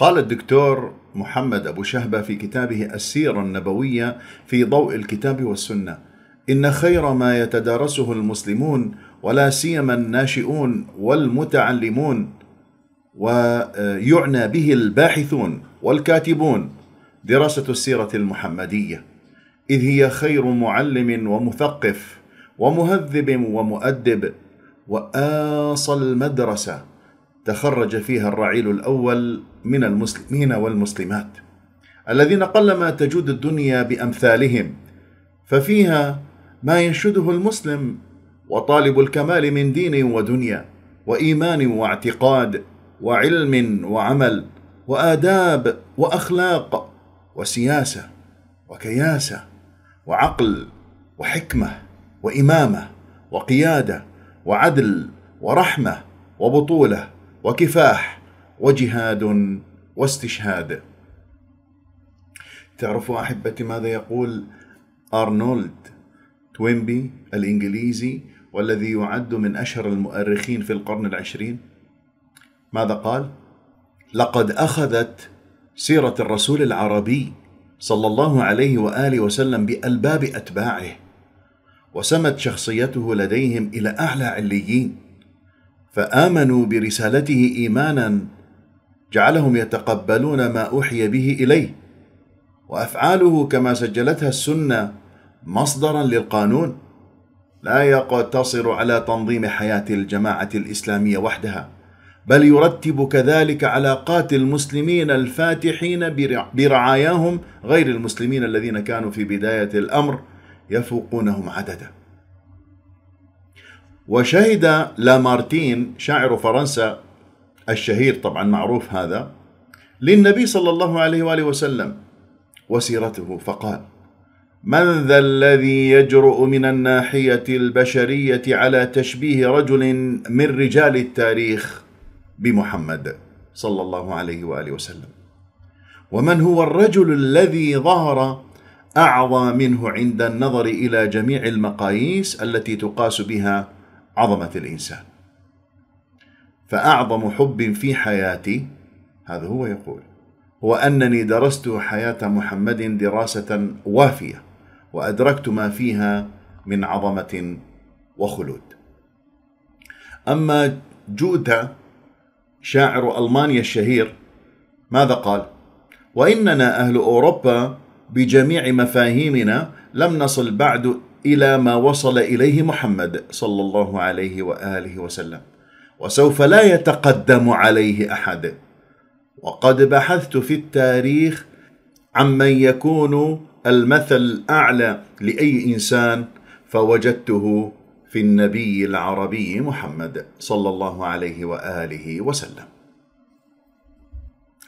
قال الدكتور محمد أبو شهبة في كتابه السيرة النبوية في ضوء الكتاب والسنة إن خير ما يتدارسه المسلمون ولا سيما الناشئون والمتعلمون ويعنى به الباحثون والكاتبون دراسة السيرة المحمدية إذ هي خير معلم ومثقف ومهذب ومؤدب وآصى المدرسة تخرج فيها الرعيل الأول من المسلمين والمسلمات الذين قلما تجود الدنيا بأمثالهم ففيها ما ينشده المسلم وطالب الكمال من دين ودنيا وإيمان واعتقاد وعلم وعمل وآداب وأخلاق وسياسة وكياسة وعقل وحكمة وإمامة وقيادة وعدل ورحمة وبطولة وكفاح وجهاد واستشهاد تعرفوا احبتي ماذا يقول ارنولد توينبي الانجليزي والذي يعد من اشهر المؤرخين في القرن العشرين ماذا قال لقد اخذت سيره الرسول العربي صلى الله عليه واله وسلم بالباب اتباعه وسمت شخصيته لديهم الى اعلى عليين فامنوا برسالته ايمانا جعلهم يتقبلون ما اوحي به اليه وافعاله كما سجلتها السنه مصدرا للقانون لا يقتصر على تنظيم حياه الجماعه الاسلاميه وحدها بل يرتب كذلك علاقات المسلمين الفاتحين برعاياهم غير المسلمين الذين كانوا في بدايه الامر يفوقونهم عددا وشهد لامارتين شاعر فرنسا الشهير طبعا معروف هذا للنبي صلى الله عليه واله وسلم وسيرته فقال: من ذا الذي يجرؤ من الناحيه البشريه على تشبيه رجل من رجال التاريخ بمحمد صلى الله عليه واله وسلم ومن هو الرجل الذي ظهر اعظى منه عند النظر الى جميع المقاييس التي تقاس بها عظمة الإنسان فأعظم حب في حياتي هذا هو يقول هو أنني درست حياة محمد دراسة وافية وأدركت ما فيها من عظمة وخلود أما جوتا شاعر ألمانيا الشهير ماذا قال؟ وإننا أهل أوروبا بجميع مفاهيمنا لم نصل بعد الى ما وصل اليه محمد صلى الله عليه واله وسلم وسوف لا يتقدم عليه احد وقد بحثت في التاريخ عمن يكون المثل الاعلى لاي انسان فوجدته في النبي العربي محمد صلى الله عليه واله وسلم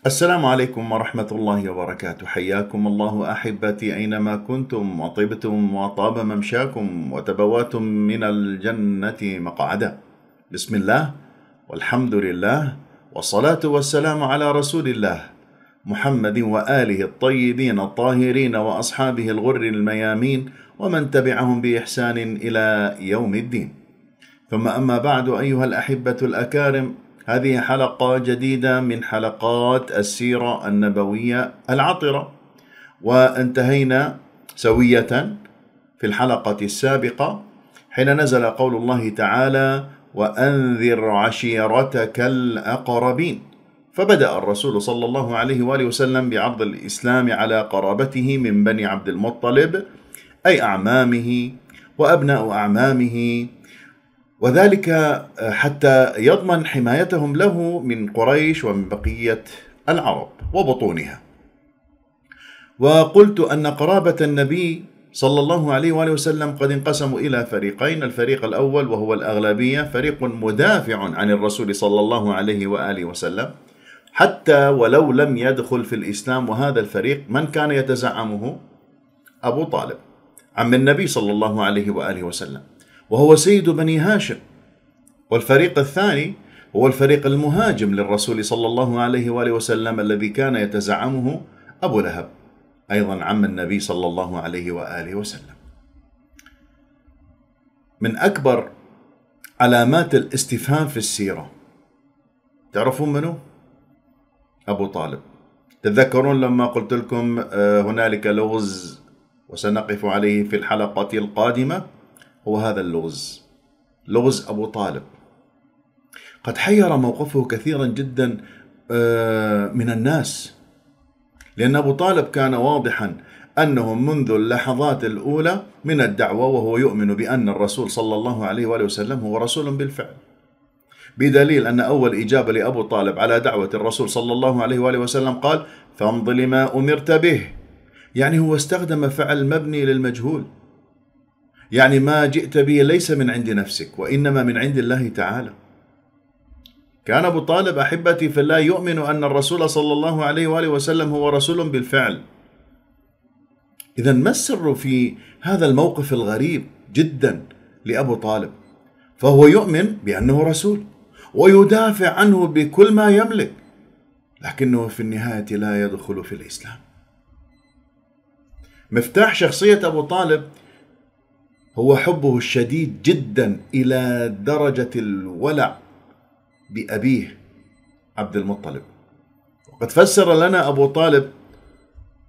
السلام عليكم ورحمة الله وبركاته حياكم الله أحبتي أينما كنتم وطبتم وطاب ممشاكم وتبواتم من الجنة مقعدا بسم الله والحمد لله والصلاة والسلام على رسول الله محمد وآله الطيبين الطاهرين وأصحابه الغر الميامين ومن تبعهم بإحسان إلى يوم الدين ثم أما بعد أيها الأحبة الأكارم هذه حلقة جديدة من حلقات السيرة النبوية العطرة وانتهينا سوية في الحلقة السابقة حين نزل قول الله تعالى وأنذر عشيرتك الأقربين فبدأ الرسول صلى الله عليه وآله وسلم بعرض الإسلام على قرابته من بني عبد المطلب أي أعمامه وأبناء أعمامه وذلك آه، حتى يضمن حمايتهم له من قريش ومن بقية العرب وبطونها وقلت أن قرابة النبي صلى الله عليه وآله وسلم قد انقسموا إلى فريقين الفريق الأول وهو الأغلبية فريق مدافع عن الرسول صلى الله عليه وآله وسلم حتى ولو لم يدخل في الإسلام وهذا الفريق من كان يتزعمه أبو طالب عم النبي صلى الله عليه وآله وسلم وهو سيد بني هاشم والفريق الثاني هو الفريق المهاجم للرسول صلى الله عليه واله وسلم الذي كان يتزعمه ابو لهب ايضا عم النبي صلى الله عليه واله وسلم. من اكبر علامات الاستفهام في السيره تعرفون منو؟ ابو طالب. تتذكرون لما قلت لكم آه، هنالك لغز وسنقف عليه في الحلقه القادمه؟ هو هذا اللغز لغز أبو طالب قد حير موقفه كثيرا جدا آه، من الناس لأن أبو طالب كان واضحا أنه منذ اللحظات الأولى من الدعوة وهو يؤمن بأن الرسول صلى الله عليه وآله وسلم هو رسول بالفعل بدليل أن أول إجابة لأبو طالب على دعوة الرسول صلى الله عليه وآله وسلم قال فامض لما أمرت به يعني هو استخدم فعل مبني للمجهول يعني ما جئت به ليس من عند نفسك وإنما من عند الله تعالى كان أبو طالب أحبتي في الله يؤمن أن الرسول صلى الله عليه وآله وسلم هو رسول بالفعل إذا ما السر في هذا الموقف الغريب جدا لأبو طالب فهو يؤمن بأنه رسول ويدافع عنه بكل ما يملك لكنه في النهاية لا يدخل في الإسلام مفتاح شخصية أبو طالب هو حبه الشديد جدا إلى درجة الولع بأبيه عبد المطلب وقد فسر لنا أبو طالب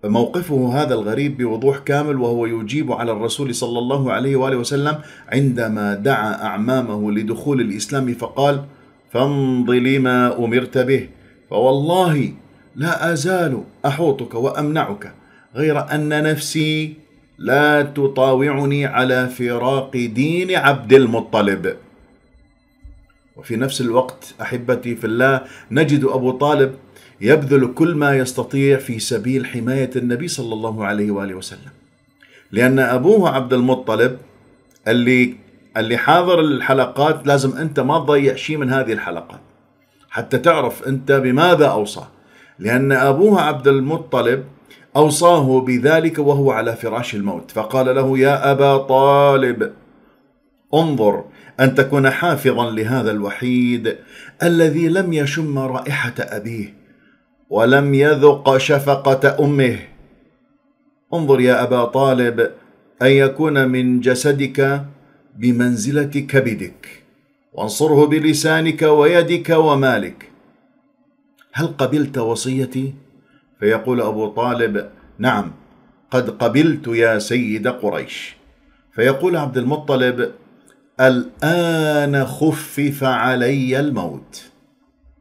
موقفه هذا الغريب بوضوح كامل وهو يجيب على الرسول صلى الله عليه واله وسلم عندما دعا اعمامه لدخول الاسلام فقال: فامض لما امرت به فوالله لا ازال احوطك وامنعك غير ان نفسي لا تطاوعني على فراق دين عبد المطلب وفي نفس الوقت احبتي في الله نجد ابو طالب يبذل كل ما يستطيع في سبيل حمايه النبي صلى الله عليه واله وسلم لان ابوه عبد المطلب اللي اللي حاضر الحلقات لازم انت ما تضيع شيء من هذه الحلقات حتى تعرف انت بماذا اوصى لان ابوه عبد المطلب أوصاه بذلك وهو على فراش الموت فقال له يا أبا طالب انظر أن تكون حافظا لهذا الوحيد الذي لم يشم رائحة أبيه ولم يذق شفقة أمه انظر يا أبا طالب أن يكون من جسدك بمنزلة كبدك وانصره بلسانك ويدك ومالك هل قبلت وصيتي؟ فيقول أبو طالب نعم قد قبلت يا سيد قريش فيقول عبد المطلب الآن خفف علي الموت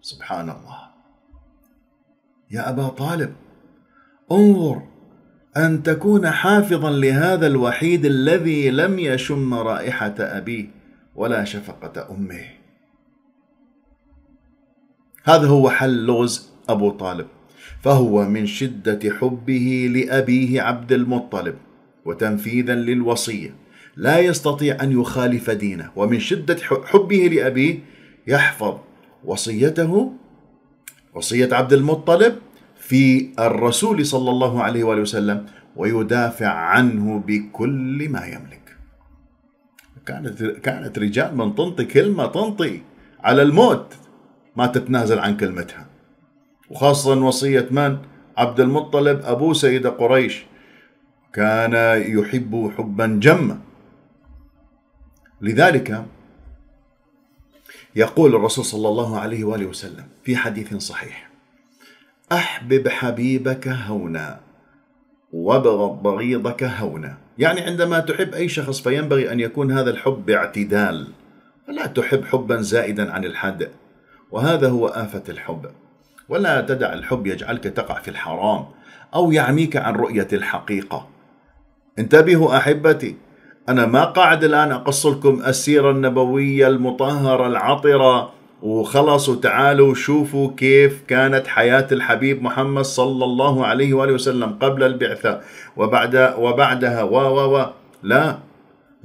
سبحان الله يا أبا طالب انظر أن تكون حافظا لهذا الوحيد الذي لم يشم رائحة أبيه ولا شفقة أمه هذا هو حل لغز أبو طالب فهو من شدة حبه لأبيه عبد المطلب وتنفيذا للوصية لا يستطيع أن يخالف دينه ومن شدة حبه لأبيه يحفظ وصيته وصية عبد المطلب في الرسول صلى الله عليه وآله وسلم ويدافع عنه بكل ما يملك كانت كانت رجال من تنطي كلمة تنطي على الموت ما تتنازل عن كلمتها وخاصة وصية من؟ عبد المطلب أبو سيد قريش كان يحب حبا جما لذلك يقول الرسول صلى الله عليه وآله وسلم في حديث صحيح أحبب حبيبك هونا وابغض بغيضك هونا يعني عندما تحب أي شخص فينبغي أن يكون هذا الحب باعتدال لا تحب حبا زائدا عن الحد وهذا هو آفة الحب ولا تدع الحب يجعلك تقع في الحرام أو يعميك عن رؤية الحقيقة انتبهوا أحبتي أنا ما قاعد الآن أقص لكم السيرة النبوية المطهرة العطرة وخلاص وتعالوا شوفوا كيف كانت حياة الحبيب محمد صلى الله عليه وآله وسلم قبل البعثة وبعد وبعدها و و و لا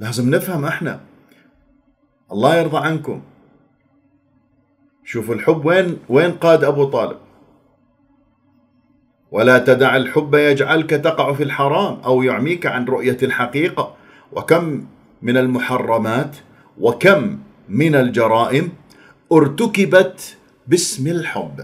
لازم نفهم احنا الله يرضى عنكم شوفوا الحب وين وين قاد ابو طالب ولا تدع الحب يجعلك تقع في الحرام او يعميك عن رؤيه الحقيقه وكم من المحرمات وكم من الجرائم ارتكبت باسم الحب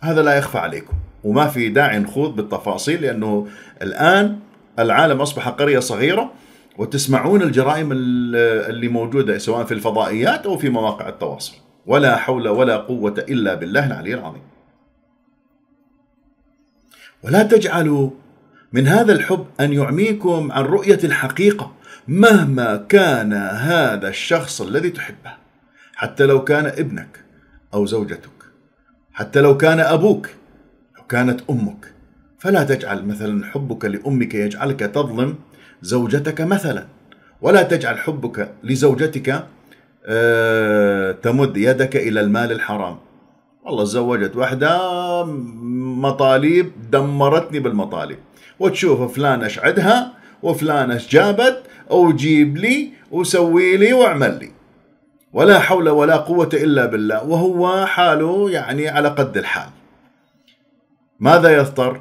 هذا لا يخفى عليكم وما في داعي نخوض بالتفاصيل لانه الان العالم اصبح قريه صغيره وتسمعون الجرائم اللي موجوده سواء في الفضائيات او في مواقع التواصل ولا حول ولا قوة إلا بالله العلي العظيم ولا تجعلوا من هذا الحب أن يعميكم عن رؤية الحقيقة مهما كان هذا الشخص الذي تحبه حتى لو كان ابنك أو زوجتك حتى لو كان أبوك لو كانت أمك فلا تجعل مثلا حبك لأمك يجعلك تظلم زوجتك مثلا ولا تجعل حبك لزوجتك آه، تمد يدك إلى المال الحرام والله تزوجت واحدة مطالب دمرتني بالمطالب وتشوف فلان ايش وفلان ايش جابت او جيب لي وسوي لي واعمل لي ولا حول ولا قوة الا بالله وهو حاله يعني على قد الحال ماذا يضطر؟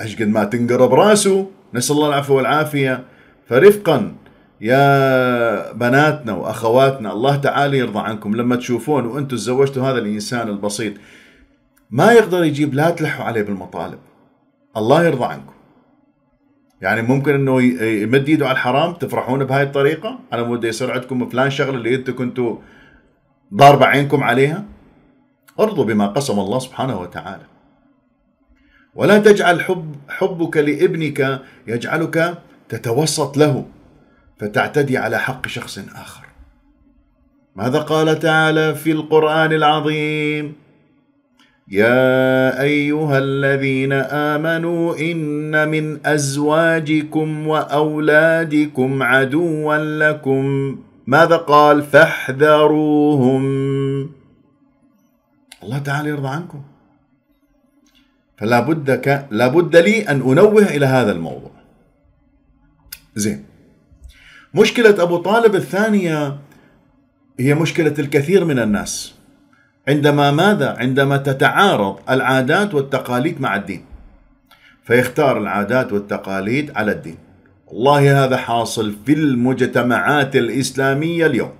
ايش قد ما تنقرب راسه نسأل الله العفو والعافية فرفقا يا بناتنا واخواتنا الله تعالى يرضى عنكم لما تشوفون وانتم تزوجتوا هذا الانسان البسيط ما يقدر يجيب لا تلحوا عليه بالمطالب الله يرضى عنكم يعني ممكن انه يمد ايده على الحرام تفرحون بهاي الطريقه على مود يصير عندكم فلان شغله اللي انتم كنتوا ضاربه عينكم عليها ارضوا بما قسم الله سبحانه وتعالى ولا تجعل حب حبك لابنك يجعلك تتوسط له فتعتدي على حق شخص آخر ماذا قال تعالى في القرآن العظيم يا أيها الذين آمنوا إن من أزواجكم وأولادكم عدوا لكم ماذا قال فاحذروهم الله تعالى يرضى عنكم فلا بد لي أن أنوه إلى هذا الموضوع زين مشكلة أبو طالب الثانية هي مشكلة الكثير من الناس عندما ماذا؟ عندما تتعارض العادات والتقاليد مع الدين فيختار العادات والتقاليد على الدين والله هذا حاصل في المجتمعات الإسلامية اليوم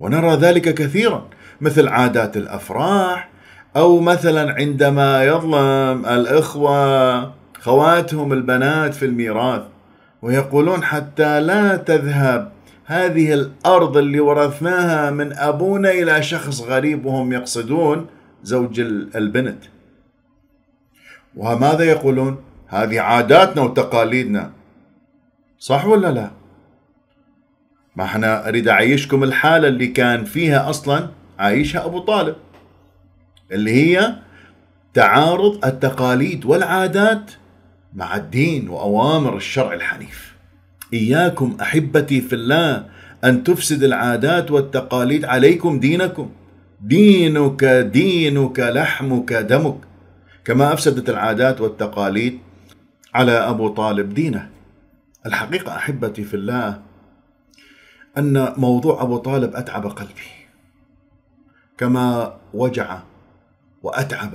ونرى ذلك كثيرا مثل عادات الأفراح أو مثلا عندما يظلم الإخوة خواتهم البنات في الميراث ويقولون حتى لا تذهب هذه الأرض اللي ورثناها من أبونا إلى شخص غريب وهم يقصدون زوج البنت وماذا يقولون هذه عاداتنا وتقاليدنا صح ولا لا ما احنا اريد اعيشكم الحالة اللي كان فيها اصلا عايشها ابو طالب اللي هي تعارض التقاليد والعادات مع الدين وأوامر الشرع الحنيف إياكم أحبتي في الله أن تفسد العادات والتقاليد عليكم دينكم دينك دينك لحمك دمك كما أفسدت العادات والتقاليد على أبو طالب دينه الحقيقة أحبتي في الله أن موضوع أبو طالب أتعب قلبي كما وجع وأتعب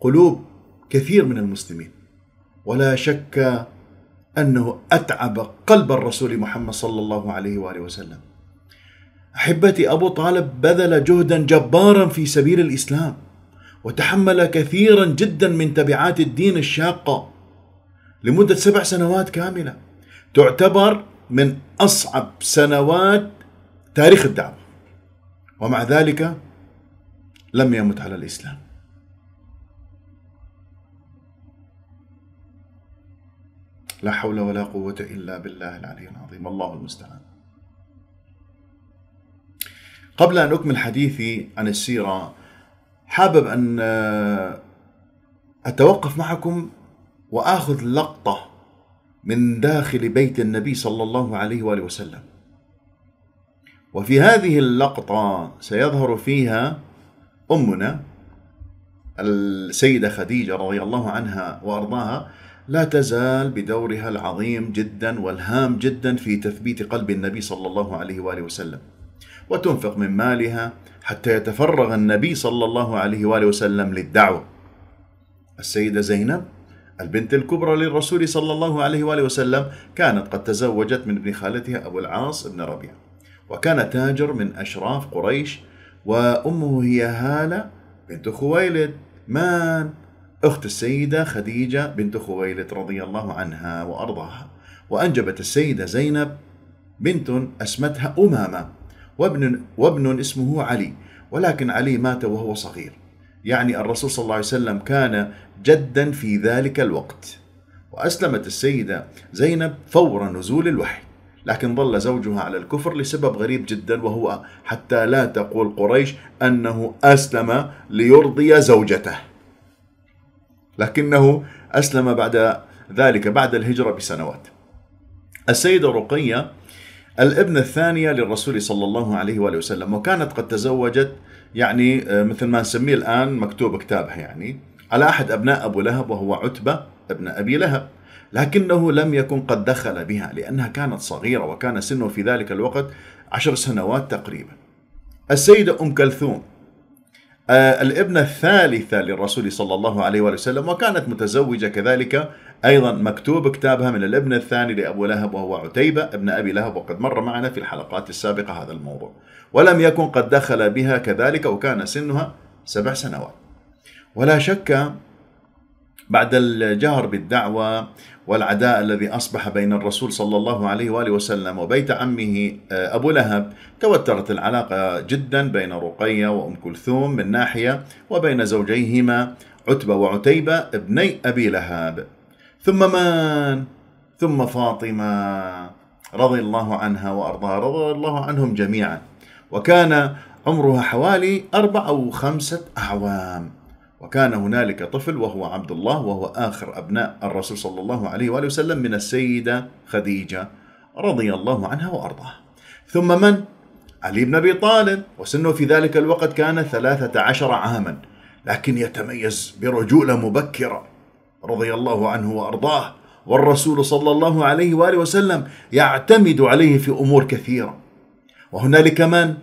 قلوب كثير من المسلمين ولا شك انه اتعب قلب الرسول محمد صلى الله عليه واله وسلم. احبتي ابو طالب بذل جهدا جبارا في سبيل الاسلام وتحمل كثيرا جدا من تبعات الدين الشاقه لمده سبع سنوات كامله تعتبر من اصعب سنوات تاريخ الدعوه ومع ذلك لم يمت على الاسلام لا حول ولا قوة إلا بالله العلي العظيم الله المستعان قبل أن أكمل حديثي عن السيرة حابب أن آه، أتوقف معكم وآخذ لقطة من داخل بيت النبي صلى الله عليه وآله وسلم وفي هذه اللقطة سيظهر فيها أمنا السيدة خديجة رضي الله عنها وأرضاها لا تزال بدورها العظيم جدا والهام جدا في تثبيت قلب النبي صلى الله عليه واله وسلم وتنفق من مالها حتى يتفرغ النبي صلى الله عليه واله وسلم للدعوه السيده زينب البنت الكبرى للرسول صلى الله عليه واله وسلم كانت قد تزوجت من ابن خالتها ابو العاص بن ربيعه وكان تاجر من اشراف قريش وامه هي هاله بنت خويلد مان أخت السيدة خديجة بنت خويلد رضي الله عنها وأرضاها وأنجبت السيدة زينب بنت أسمتها أمامة وابن, وابن اسمه علي ولكن علي مات وهو صغير يعني الرسول صلى الله عليه وسلم كان جدا في ذلك الوقت وأسلمت السيدة زينب فور نزول الوحي لكن ظل زوجها على الكفر لسبب غريب جدا وهو حتى لا تقول قريش أنه أسلم ليرضي زوجته لكنه أسلم بعد ذلك بعد الهجرة بسنوات السيدة رقية الابنة الثانية للرسول صلى الله عليه وآله وسلم وكانت قد تزوجت يعني آه، مثل ما نسميه الآن مكتوب كتابها يعني على أحد أبناء أبو لهب وهو عتبة ابن أبي لهب لكنه لم يكن قد دخل بها لأنها كانت صغيرة وكان سنه في ذلك الوقت عشر سنوات تقريبا السيدة أم كلثوم آه، الابنة الثالثة للرسول صلى الله عليه وآله وسلم وكانت متزوجة كذلك أيضا مكتوب كتابها من الابن الثاني لأبو لهب وهو عتيبة ابن أبي لهب وقد مر معنا في الحلقات السابقة هذا الموضوع ولم يكن قد دخل بها كذلك وكان سنها سبع سنوات ولا شك بعد الجهر بالدعوة والعداء الذي أصبح بين الرسول صلى الله عليه وآله وسلم وبيت عمه آه، أبو لهب توترت العلاقة جدا بين رقية وأم كلثوم من ناحية وبين زوجيهما عتبة وعتيبة ابني أبي لهب ثم من؟ ثم فاطمة رضي الله عنها وأرضاها رضي الله عنهم جميعا وكان عمرها حوالي أربع أو خمسة أعوام وكان هنالك طفل وهو عبد الله وهو آخر أبناء الرسول صلى الله عليه وآله وسلم من السيدة خديجة رضي الله عنها وأرضاها ثم من؟ علي بن أبي طالب وسنه في ذلك الوقت كان 13 عاما لكن يتميز برجولة مبكرة رضي الله عنه وأرضاه والرسول صلى الله عليه وآله وسلم يعتمد عليه في أمور كثيرة وهنالك من؟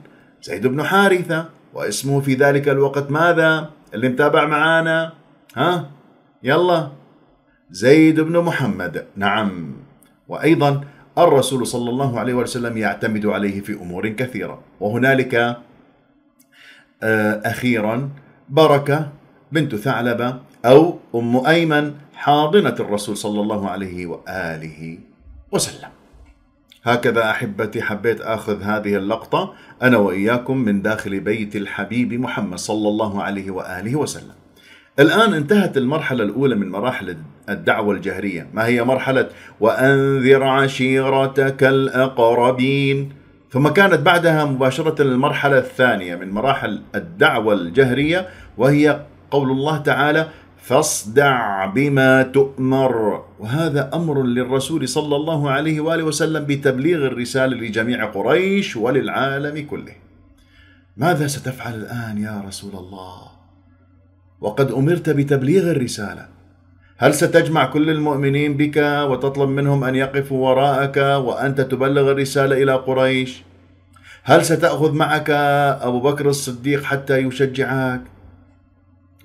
زيد بن حارثة واسمه في ذلك الوقت ماذا؟ اللي متابع معانا ها يلا زيد بن محمد نعم وأيضا الرسول صلى الله عليه وسلم يعتمد عليه في أمور كثيرة وهنالك آه، أخيرا بركة بنت ثعلبة أو أم أيمن حاضنة الرسول صلى الله عليه وآله وسلم هكذا احبتي حبيت اخذ هذه اللقطه انا واياكم من داخل بيت الحبيب محمد صلى الله عليه واله وسلم. الان انتهت المرحله الاولى من مراحل الدعوه الجهريه، ما هي مرحله وانذر عشيرتك الاقربين. ثم كانت بعدها مباشره المرحله الثانيه من مراحل الدعوه الجهريه وهي قول الله تعالى فاصدع بما تؤمر وهذا امر للرسول صلى الله عليه واله وسلم بتبليغ الرساله لجميع قريش وللعالم كله ماذا ستفعل الان يا رسول الله وقد امرت بتبليغ الرساله هل ستجمع كل المؤمنين بك وتطلب منهم ان يقفوا وراءك وانت تبلغ الرساله الى قريش هل ستاخذ معك ابو بكر الصديق حتى يشجعك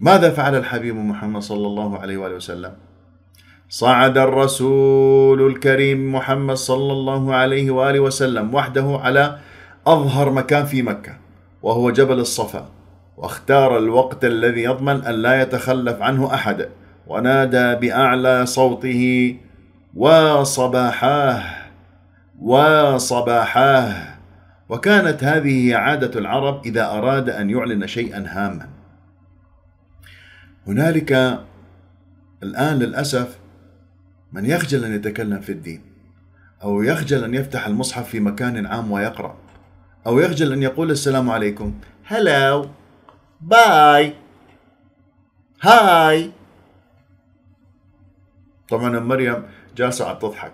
ماذا فعل الحبيب محمد صلى الله عليه وآله وسلم صعد الرسول الكريم محمد صلى الله عليه وآله وسلم وحده على أظهر مكان في مكة وهو جبل الصفا واختار الوقت الذي يضمن أن لا يتخلف عنه أحد ونادى بأعلى صوته وصباحاه وصباحاه وكانت هذه عادة العرب إذا أراد أن يعلن شيئا هاما هنالك الآن للأسف من يخجل أن يتكلم في الدين أو يخجل أن يفتح المصحف في مكان عام ويقرأ أو يخجل أن يقول السلام عليكم هلاو باي هاي طبعا مريم جالسة عم تضحك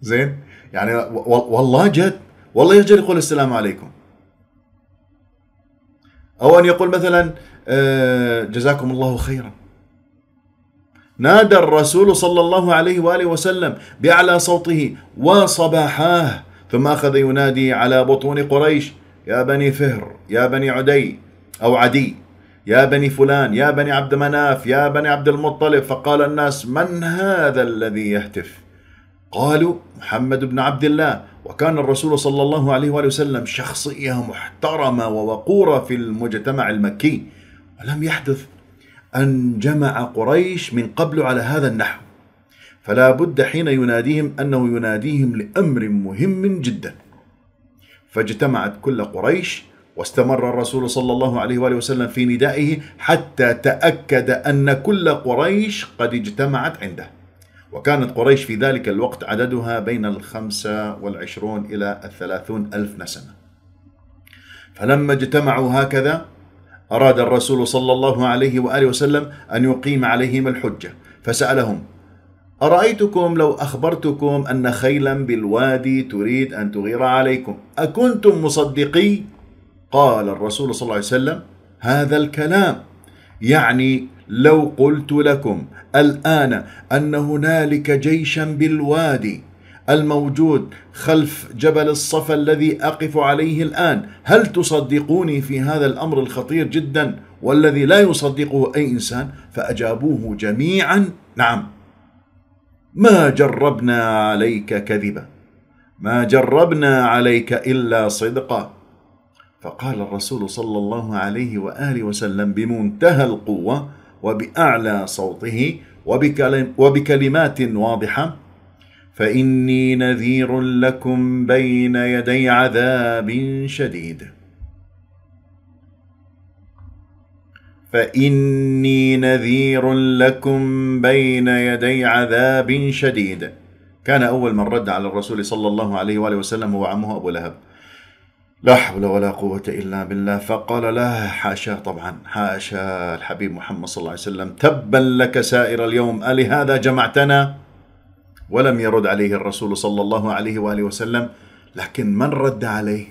زين يعني والله جد والله يخجل يقول السلام عليكم أو أن يقول مثلا آه، جزاكم الله خيرا نادى الرسول صلى الله عليه واله وسلم باعلى صوته وصباحاه ثم اخذ ينادي على بطون قريش يا بني فهر يا بني عدي او عدي يا بني فلان يا بني عبد مناف يا بني عبد المطلب فقال الناس من هذا الذي يهتف قالوا محمد بن عبد الله وكان الرسول صلى الله عليه واله وسلم شخصيه محترمه ووقوره في المجتمع المكي ولم يحدث أن جمع قريش من قبل على هذا النحو فلا بد حين يناديهم أنه يناديهم لأمر مهم جدا فاجتمعت كل قريش واستمر الرسول صلى الله عليه وآله وسلم في ندائه حتى تأكد أن كل قريش قد اجتمعت عنده وكانت قريش في ذلك الوقت عددها بين الخمسة والعشرون إلى الثلاثون ألف نسمة فلما اجتمعوا هكذا أراد الرسول صلى الله عليه وآله وسلم أن يقيم عليهم الحجة فسألهم أرأيتكم لو أخبرتكم أن خيلا بالوادي تريد أن تغير عليكم أكنتم مصدقي؟ قال الرسول صلى الله عليه وسلم هذا الكلام يعني لو قلت لكم الآن أن هنالك جيشا بالوادي الموجود خلف جبل الصفا الذي أقف عليه الآن هل تصدقوني في هذا الأمر الخطير جدا والذي لا يصدقه أي إنسان فأجابوه جميعا نعم ما جربنا عليك كذبا ما جربنا عليك إلا صدقا فقال الرسول صلى الله عليه وآله وسلم بمنتهى القوة وبأعلى صوته وبكلمات واضحة فإني نذير لكم بين يدي عذاب شديد فإني نذير لكم بين يدي عذاب شديد كان أول من رد على الرسول صلى الله عليه وآله وسلم هو عمه أبو لهب لا حول ولا قوة إلا بالله فقال لا حاشا طبعا حاشا الحبيب محمد صلى الله عليه وسلم تبا لك سائر اليوم ألهذا جمعتنا؟ ولم يرد عليه الرسول صلى الله عليه واله وسلم لكن من رد عليه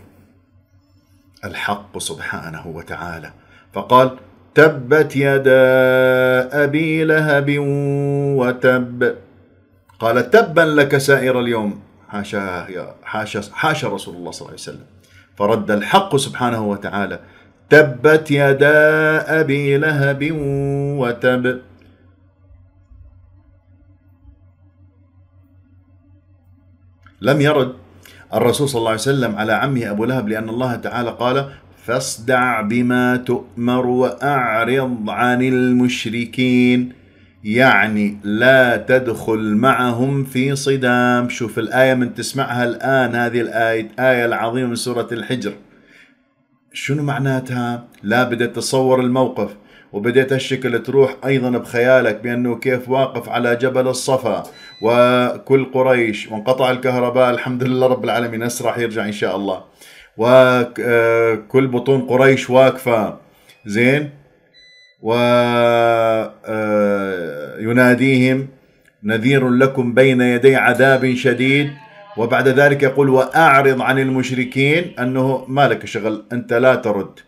الحق سبحانه وتعالى فقال تبت يدا ابي لهب وتب قال تبا لك سائر اليوم حاشا حاشا حاشا رسول الله صلى الله عليه وسلم فرد الحق سبحانه وتعالى تبت يدا ابي لهب وتب لم يرد الرسول صلى الله عليه وسلم على عمه أبو لهب لأن الله تعالى قال فاصدع بما تؤمر وأعرض عن المشركين يعني لا تدخل معهم في صدام شوف الآية من تسمعها الآن هذه الآية آية العظيمة من سورة الحجر شنو معناتها لا بدأت تصور الموقف وبدأت هالشكل تروح أيضا بخيالك بأنه كيف واقف على جبل الصفا وكل قريش وانقطع الكهرباء الحمد لله رب العالمين أسرع يرجع إن شاء الله وكل بطون قريش واقفة زين ويناديهم آه، نذير لكم بين يدي عذاب شديد وبعد ذلك يقول وأعرض عن المشركين أنه ما لك شغل أنت لا ترد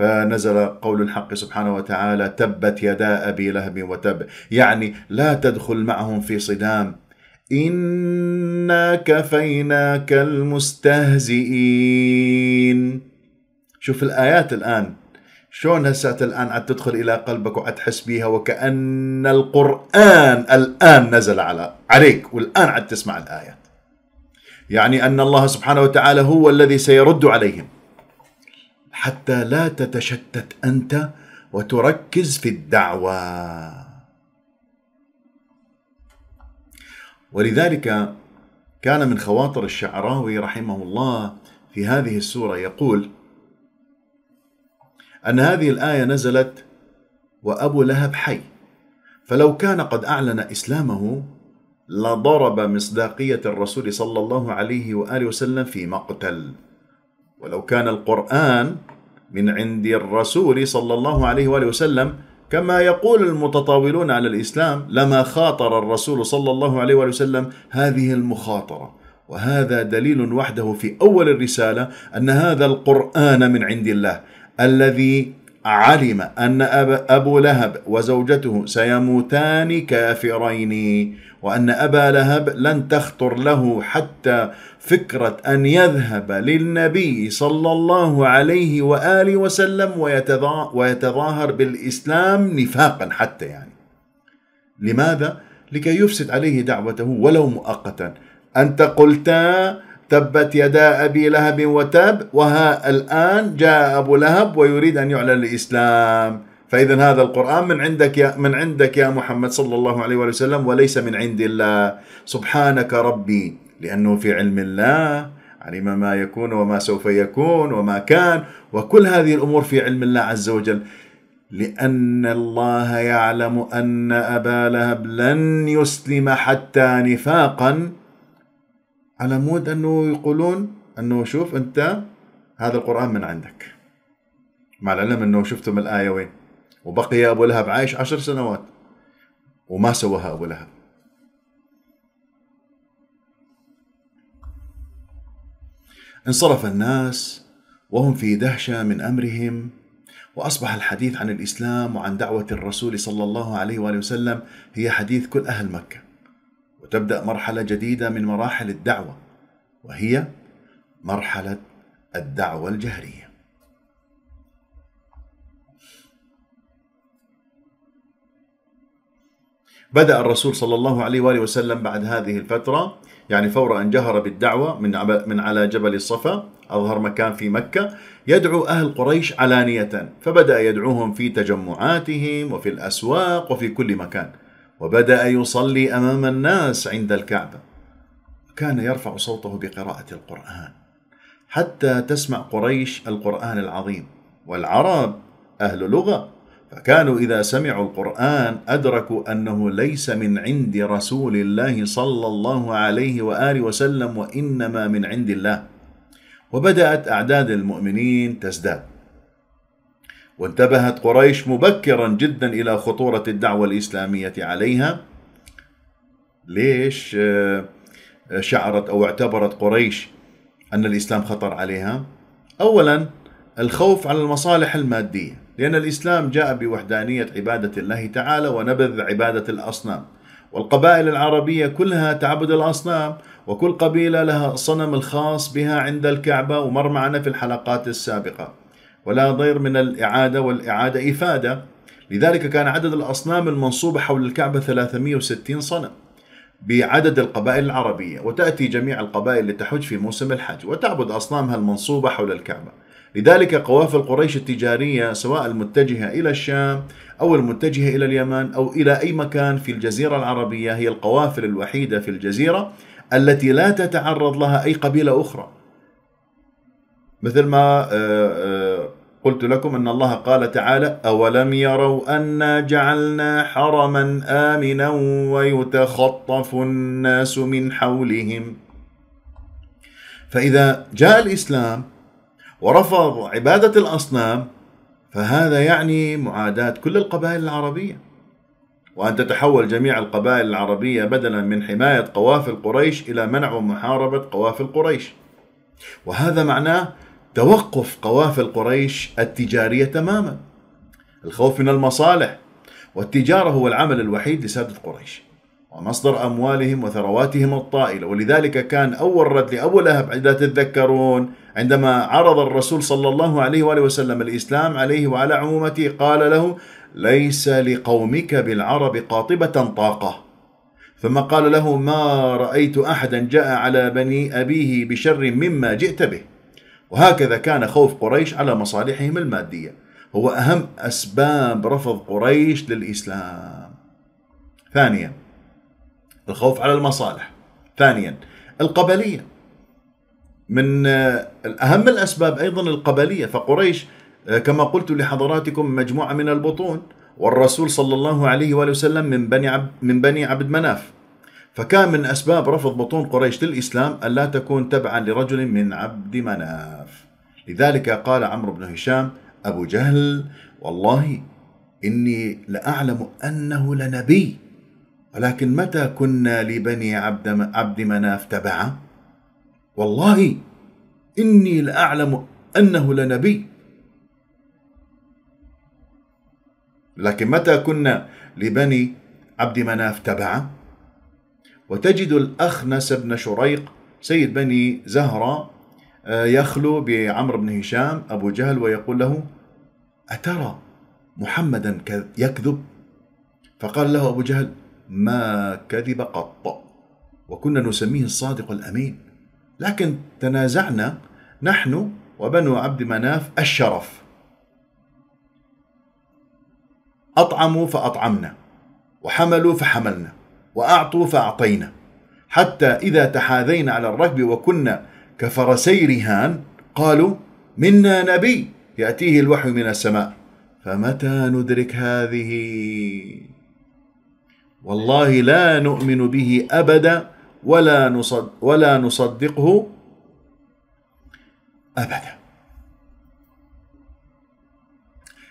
فنزل قول الحق سبحانه وتعالى تبت يدا أبي لهب وتب يعني لا تدخل معهم في صدام إنا كفيناك المستهزئين شوف الآيات الآن شلون هسات الآن عاد تدخل إلى قلبك وعاد تحس بيها وكأن القرآن الآن نزل على عليك والآن عاد تسمع الآيات يعني أن الله سبحانه وتعالى هو الذي سيرد عليهم حتى لا تتشتت انت وتركز في الدعوه ولذلك كان من خواطر الشعراوي رحمه الله في هذه السوره يقول ان هذه الايه نزلت وابو لهب حي فلو كان قد اعلن اسلامه لضرب مصداقيه الرسول صلى الله عليه واله وسلم في مقتل ولو كان القرآن من عند الرسول صلى الله عليه وآله وسلم كما يقول المتطاولون على الإسلام لما خاطر الرسول صلى الله عليه وآله وسلم هذه المخاطرة وهذا دليل وحده في أول الرسالة أن هذا القرآن من عند الله الذي علم أن أبو لهب وزوجته سيموتان كافرين وأن أبا لهب لن تخطر له حتى فكرة أن يذهب للنبي صلى الله عليه وآله وسلم ويتظاهر بالإسلام نفاقا حتى يعني لماذا؟ لكي يفسد عليه دعوته ولو مؤقتا أنت قلت تبت يدا أبي لهب وتاب وها الآن جاء أبو لهب ويريد أن يعلن الإسلام فإذا هذا القرآن من عندك يا من عندك يا محمد صلى الله عليه وسلم وليس من عند الله سبحانك ربي لأنه في علم الله علم ما يكون وما سوف يكون وما كان وكل هذه الأمور في علم الله عز وجل لأن الله يعلم أن أبا لهب لن يسلم حتى نفاقا على مود أنه يقولون أنه شوف أنت هذا القرآن من عندك مع العلم أنه شفتم الآية وين وبقي أبو لهب عايش عشر سنوات وما سواها أبو لهب انصرف الناس وهم في دهشه من امرهم واصبح الحديث عن الاسلام وعن دعوه الرسول صلى الله عليه واله وسلم هي حديث كل اهل مكه وتبدا مرحله جديده من مراحل الدعوه وهي مرحله الدعوه الجهريه بدا الرسول صلى الله عليه واله وسلم بعد هذه الفتره يعني فور أن جهر بالدعوة من من على جبل الصفا أظهر مكان في مكة يدعو أهل قريش علانية فبدأ يدعوهم في تجمعاتهم وفي الأسواق وفي كل مكان وبدأ يصلي أمام الناس عند الكعبة كان يرفع صوته بقراءة القرآن حتى تسمع قريش القرآن العظيم والعرب أهل لغة فكانوا إذا سمعوا القرآن أدركوا أنه ليس من عند رسول الله صلى الله عليه وآله وسلم وإنما من عند الله وبدأت أعداد المؤمنين تزداد وانتبهت قريش مبكرا جدا إلى خطورة الدعوة الإسلامية عليها ليش آه، شعرت أو اعتبرت قريش أن الإسلام خطر عليها أولا الخوف على المصالح المادية لأن الإسلام جاء بوحدانية عبادة الله تعالى ونبذ عبادة الأصنام والقبائل العربية كلها تعبد الأصنام وكل قبيلة لها الصنم الخاص بها عند الكعبة ومر معنا في الحلقات السابقة ولا ضير من الإعادة والإعادة إفادة لذلك كان عدد الأصنام المنصوبة حول الكعبة 360 صنم بعدد القبائل العربية وتأتي جميع القبائل لتحج في موسم الحج وتعبد أصنامها المنصوبة حول الكعبة لذلك قوافل قريش التجارية سواء المتجهة إلى الشام أو المتجهة إلى اليمن أو إلى أي مكان في الجزيرة العربية هي القوافل الوحيدة في الجزيرة التي لا تتعرض لها أي قبيلة أخرى مثل ما آه، آه، قلت لكم أن الله قال تعالى أولم يروا أنا جعلنا حرما آمنا ويتخطف الناس من حولهم فإذا جاء الإسلام ورفض عبادة الأصنام فهذا يعني معاداة كل القبائل العربية وأن تتحول جميع القبائل العربية بدلا من حماية قوافل قريش إلى منع ومحاربة قوافل قريش وهذا معناه توقف قوافل قريش التجارية تماما الخوف من المصالح والتجارة هو العمل الوحيد لسادة قريش ومصدر أموالهم وثرواتهم الطائلة ولذلك كان أول رد لأبو لهب إذا تتذكرون عندما عرض الرسول صلى الله عليه وآله وسلم الإسلام عليه وعلى عمومته قال له ليس لقومك بالعرب قاطبة طاقة ثم قال له ما رأيت أحدا جاء على بني أبيه بشر مما جئت به وهكذا كان خوف قريش على مصالحهم المادية هو أهم أسباب رفض قريش للإسلام ثانياً الخوف على المصالح ثانيا القبلية من آه، أهم الأسباب أيضا القبلية فقريش آه، كما قلت لحضراتكم مجموعة من البطون والرسول صلى الله عليه وآله وسلم من بني عب من بني عبد مناف فكان من أسباب رفض بطون قريش للإسلام ألا تكون تبعا لرجل من عبد مناف لذلك قال عمرو بن هشام أبو جهل والله إني لأعلم أنه لنبي ولكن متى كنا لبني عبد, عبد مناف تبعا والله إني لأعلم أنه لنبي لكن متى كنا لبني عبد مناف تبعا وتجد الأخنس بن شريق سيد بني زهرة آه، يخلو بعمرو بن هشام أبو جهل ويقول له أترى محمدا يكذب فقال له أبو جهل ما كذب قط وكنا نسميه الصادق الامين لكن تنازعنا نحن وبنو عبد مناف الشرف اطعموا فاطعمنا وحملوا فحملنا واعطوا فاعطينا حتى اذا تحاذينا على الركب وكنا كفرسي رهان قالوا منا نبي ياتيه الوحي من السماء فمتى ندرك هذه والله لا نؤمن به أبدا ولا نصدق ولا نصدقه أبدا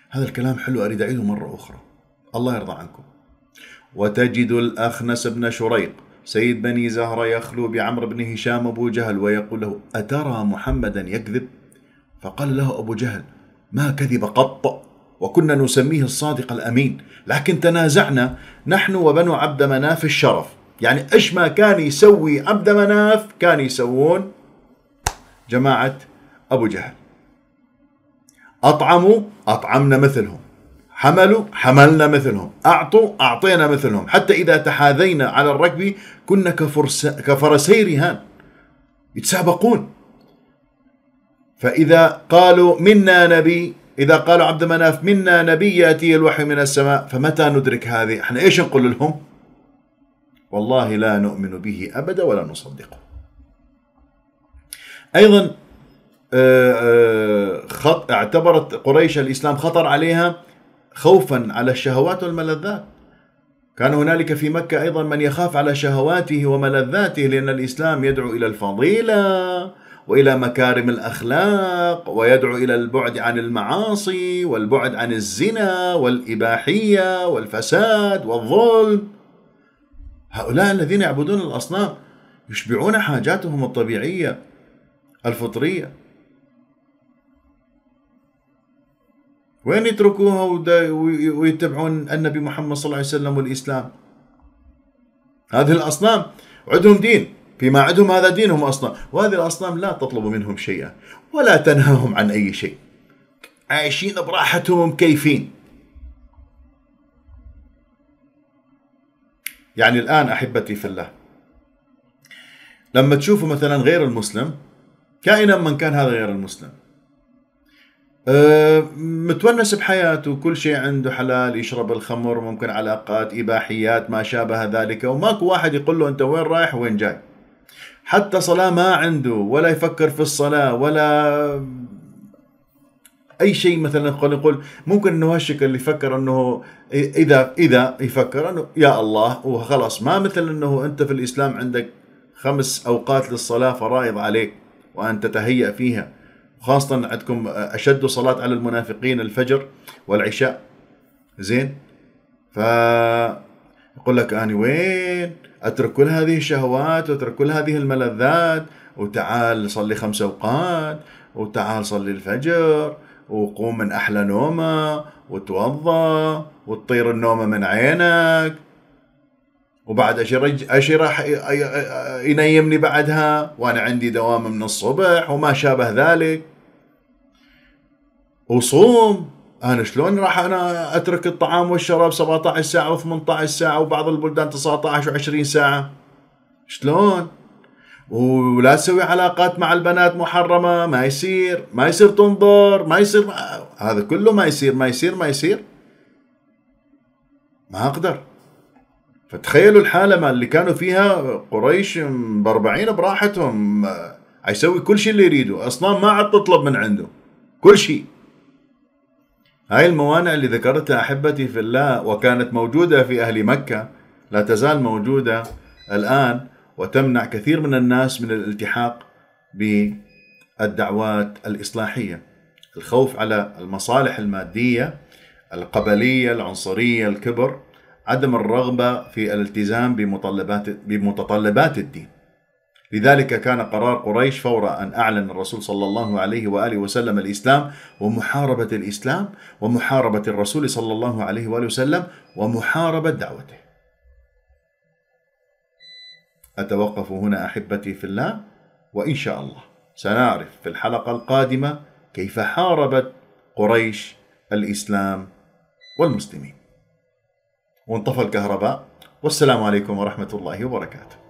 هذا الكلام حلو أريد أعيده مرة أخرى الله يرضى عنكم وتجد الأخنس بن شريق سيد بني زهرة يخلو بعمر بن هشام أبو جهل ويقول له أترى محمدا يكذب فقال له أبو جهل ما كذب قط وكنا نسميه الصادق الأمين لكن تنازعنا نحن وبنو عبد مناف الشرف يعني إيش ما كان يسوي عبد مناف كان يسوون جماعة أبو جهل أطعموا أطعمنا مثلهم حملوا حملنا مثلهم أعطوا أعطينا مثلهم حتى إذا تحاذينا على الركب كنا كفرس كفرسي رهان يتسابقون فإذا قالوا منا نبي إذا قالوا عبد مناف منا نبي يأتي الوحي من السماء فمتى ندرك هذه احنا إيش نقول لهم والله لا نؤمن به أبدا ولا نصدقه أيضا آه، آه، خط اعتبرت قريش الإسلام خطر عليها خوفا على الشهوات والملذات كان هنالك في مكة أيضا من يخاف على شهواته وملذاته لأن الإسلام يدعو إلى الفضيلة والى مكارم الاخلاق ويدعو الى البعد عن المعاصي والبعد عن الزنا والاباحيه والفساد والظلم هؤلاء الذين يعبدون الاصنام يشبعون حاجاتهم الطبيعيه الفطريه وين يتركوها ويتبعون النبي محمد صلى الله عليه وسلم والاسلام هذه الاصنام عندهم دين فيما عندهم هذا دينهم أصلا وهذه الأصنام لا تطلب منهم شيئا ولا تنهاهم عن أي شيء عايشين براحتهم كيفين يعني الآن أحبتي في الله لما تشوفوا مثلا غير المسلم كائنا من كان هذا غير المسلم أه متونس بحياته كل شيء عنده حلال يشرب الخمر ممكن علاقات إباحيات ما شابه ذلك وماكو واحد يقول له أنت وين رايح وين جاي حتى صلاة ما عنده ولا يفكر في الصلاة ولا اي شيء مثلا خلينا نقول ممكن انه هالشكل اللي يفكر انه اذا اذا يفكر انه يا الله وخلاص ما مثل انه انت في الاسلام عندك خمس اوقات للصلاه فرائض عليك وان تتهيأ فيها خاصة عندكم أشد صلاة على المنافقين الفجر والعشاء زين ف يقول لك أنا وين اترك كل هذه الشهوات واترك كل هذه الملذات وتعال صلي خمس اوقات وتعال صلي الفجر وقوم من احلى نومه وتوضا وتطير النومه من عينك وبعد اشيره راح ينيمني بعدها وانا عندي دوام من الصبح وما شابه ذلك وصوم انا شلون راح انا اترك الطعام والشراب 17 ساعه و18 ساعه وبعض البلدان 19 و20 ساعه شلون ولا تسوي علاقات مع البنات محرمه ما يصير ما يصير تنظر ما يصير ما... هذا كله ما يصير ما يصير ما يصير ما اقدر فتخيلوا الحاله ما اللي كانوا فيها قريش مبربعين براحتهم يسوي كل شيء اللي يريده اصلا ما عاد تطلب من عنده كل شيء هاي الموانع اللي ذكرتها أحبتي في الله وكانت موجودة في أهل مكة لا تزال موجودة الآن وتمنع كثير من الناس من الالتحاق بالدعوات الإصلاحية الخوف على المصالح المادية القبلية العنصرية الكبر عدم الرغبة في الالتزام بمطلبات بمتطلبات الدين لذلك كان قرار قريش فور أن أعلن الرسول صلى الله عليه وآله وسلم الإسلام ومحاربة الإسلام ومحاربة الرسول صلى الله عليه وآله وسلم ومحاربة دعوته أتوقف هنا أحبتي في الله وإن شاء الله سنعرف في الحلقة القادمة كيف حاربت قريش الإسلام والمسلمين وانطفى الكهرباء والسلام عليكم ورحمة الله وبركاته